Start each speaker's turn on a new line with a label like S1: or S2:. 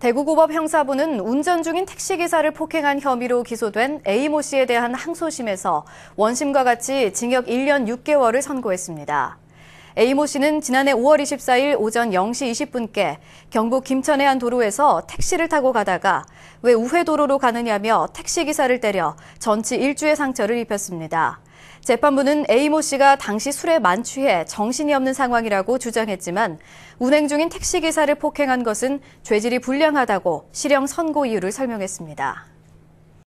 S1: 대구고법 형사부는 운전 중인 택시기사를 폭행한 혐의로 기소된 A모 씨에 대한 항소심에서 원심과 같이 징역 1년 6개월을 선고했습니다. A모 씨는 지난해 5월 24일 오전 0시 20분께 경북 김천의 한 도로에서 택시를 타고 가다가 왜 우회도로로 가느냐며 택시기사를 때려 전치 1주의 상처를 입혔습니다. 재판부는 A모 씨가 당시 술에 만취해 정신이 없는 상황이라고 주장했지만 운행 중인 택시기사를 폭행한 것은 죄질이 불량하다고 실형 선고 이유를 설명했습니다.